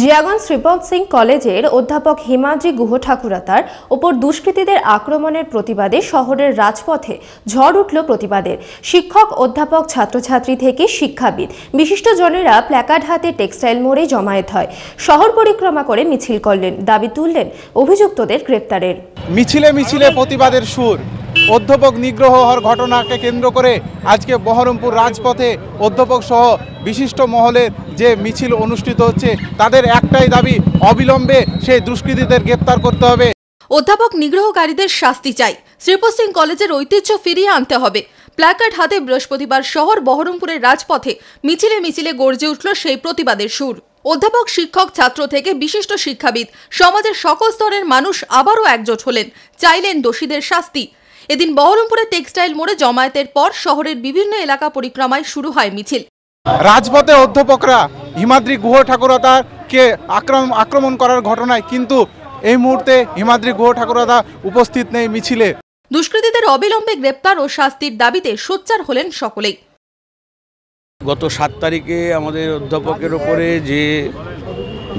জিয়াগঞ্জ শ্রীপদ সিং কলেজের অধ্যাপক হিমাজি গুহ ঠাকুরাতার ওপর দুষ্কৃতীদের আক্রমণের প্রতিবাদে শহরের রাজপথে ঝড় উঠল প্রতিবাদের শিক্ষক অধ্যাপক ছাত্রছাত্রী থেকে শিক্ষাবিদ বিশিষ্টজনেরা প্ল্যাকার্ড হাতে টেক্সটাইল মোড়ে জমায়েত হয় শহর পরিক্রমা করে মিছিল করলেন দাবি তুললেন অভিযুক্তদের গ্রেপ্তারের মিছিলে মিছিলে প্রতিবাদের সুর অধ্যাপক নিগ্রহ হওয়ার ঘটনাকে কেন্দ্র করে আজকে বহরমপুর রাজপথে অধ্যাপক সহ বিশিষ্ট মহলের যে মিছিল অনুষ্ঠিত হচ্ছে তাদের একটাই দাবি অবিলম্বে সেই দুষ্কৃতীদের গ্রেপ্তার করতে হবে অধ্যাপক নিগ্রহকারীদের শাস্তি চাই শ্রীপুর সিং কলেজের ঐতিহ্য ফিরিয়ে আনতে হবে প্ল্যাকার্ড হাতে বৃহস্পতিবার শহর বহরমপুরের রাজপথে মিছিলে মিছিলে গর্জে উঠল সেই প্রতিবাদের সুর অধ্যাপক শিক্ষক ছাত্র থেকে বিশিষ্ট শিক্ষাবিদ সমাজের সকল স্তরের মানুষ আবারও একজোট হলেন চাইলেন দোষীদের শাস্তি এদিন বহরমপুরে টেক্সটাইল মোড়ে জমায়েতের পর শহরের বিভিন্ন এলাকা পরিক্রমায় শুরু হয় মিছিল রাজপথে অধ্যাপকরা হিমাদ্রি গুহ ঠাকুরতাকে আক্রমণ করার ঘটনায় কিন্তু এই মুহূর্তে হিমাদ্রি গুহ ঠাকুরতা উপস্থিত নেই মিছিলে দুষ্কৃতীদের অবিলম্বে গ্রেপ্তার ও শাস্তির দাবিতে সোচ্চার হলেন সকলেই গত সাত তারিখে আমাদের অধ্যাপকের ওপরে যে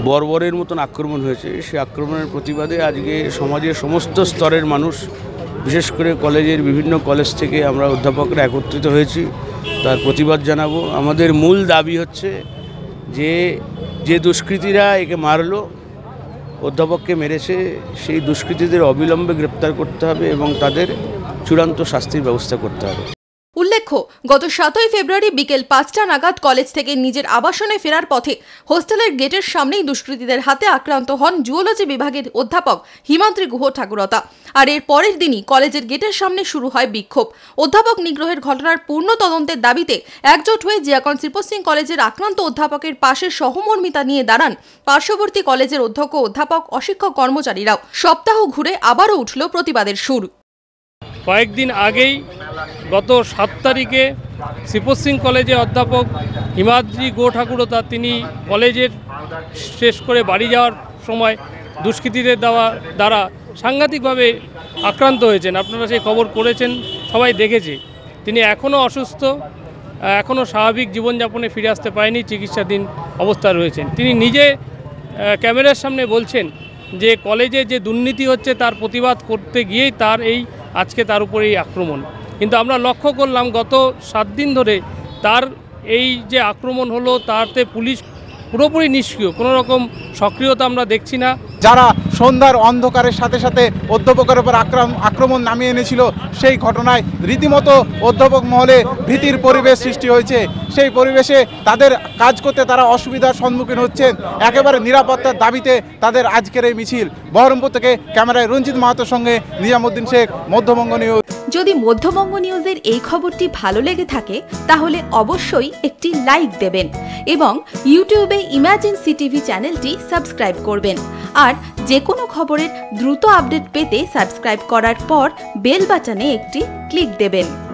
বর্বরের মতন আক্রমণ হয়েছে সে আক্রমণের প্রতিবাদে আজকে সমাজের সমস্ত স্তরের মানুষ বিশেষ করে কলেজের বিভিন্ন কলেজ থেকে আমরা অধ্যাপকরা একত্রিত হয়েছি তার প্রতিবাদ জানাবো আমাদের মূল দাবি হচ্ছে যে যে দুষ্কৃতীরা একে মারল অধ্যাপককে মেরেছে সেই দুষ্কৃতীদের অবিলম্বে গ্রেপ্তার করতে হবে এবং তাদের চূড়ান্ত শাস্তির ব্যবস্থা করতে হবে উল্লেখ্য গত সাতই ফেব্রুয়ারি বিকেল পাঁচটা নাগাদ কলেজ থেকে নিজের আবাসনে ফেরার পথে হোস্টেলের গেটের সামনেই দুষ্কৃতীদের হাতে আক্রান্ত হন জুওলজি বিভাগের অধ্যাপক হিমাদ্রি গুহ ঠাকুরতা আর এর পরের দিনই কলেজের গেটের সামনে শুরু হয় বিক্ষোভ অধ্যাপক নিগ্রহের ঘটনার পূর্ণ তদন্তের দাবিতে একজোট হয়ে জিয়াকন শিল্পসিং কলেজের আক্রান্ত অধ্যাপকের পাশে সহমর্মিতা নিয়ে দাঁড়ান পার্শ্ববর্তী কলেজের অধ্যক্ষ অধ্যাপক অশিক্ষক কর্মচারীরাও সপ্তাহ ঘুরে আবারও উঠল প্রতিবাদের সুর কয়েকদিন আগেই গত সাত তারিখে শ্রীপত সিং কলেজে অধ্যাপক হিমাদ্রি গো ঠাকুরতা তিনি কলেজের শেষ করে বাড়ি যাওয়ার সময় দুষ্কৃতীদের দেওয়া দ্বারা সাংঘাতিকভাবে আক্রান্ত হয়েছেন আপনারা সেই খবর করেছেন সবাই দেখেছে তিনি এখনও অসুস্থ এখনও স্বাভাবিক জীবনযাপনে ফিরে আসতে পারেনি চিকিৎসাধীন অবস্থা রয়েছেন তিনি নিজে ক্যামেরার সামনে বলছেন যে কলেজে যে দুর্নীতি হচ্ছে তার প্রতিবাদ করতে গিয়েই তার এই আজকে তার উপরে এই আক্রমণ কিন্তু আমরা লক্ষ্য করলাম গত সাত দিন ধরে তার এই যে আক্রমণ হলো তাতে পুলিশ পুরোপুরি নিষ্ক্রিয় কোনো রকম সক্রিয়তা আমরা দেখছি না যারা সন্ধ্যার অন্ধকারের সাথে সাথে অধ্যাপকের উপর আক্রমণ নামিয়ে এনেছিল সেই ঘটনায় রীতিমতো অধ্যাপক মহলে ভীতির পরিবেশ সৃষ্টি হয়েছে সেই পরিবেশে তাদের কাজ করতে তারা অসুবিধার সম্মুখীন হচ্ছেন একেবারে নিরাপত্তার দাবিতে তাদের আজকের এই মিছিল বহরমপুর থেকে ক্যামেরায় রঞ্জিত মাহাতোর সঙ্গে নিজামুদ্দিন শেখ মধ্যবঙ্গ নিউজ যদি মধ্যবঙ্গ নিউজের এই খবরটি ভালো লেগে থাকে তাহলে অবশ্যই একটি লাইক দেবেন এবং ইউটিউবে ইমার্জেন্সি টিভি চ্যানেলটি সাবস্ক্রাইব করবেন আর যে কোনো খবরের দ্রুত আপডেট পেতে সাবস্ক্রাইব করার পর বেল বাটনে একটি ক্লিক দেবেন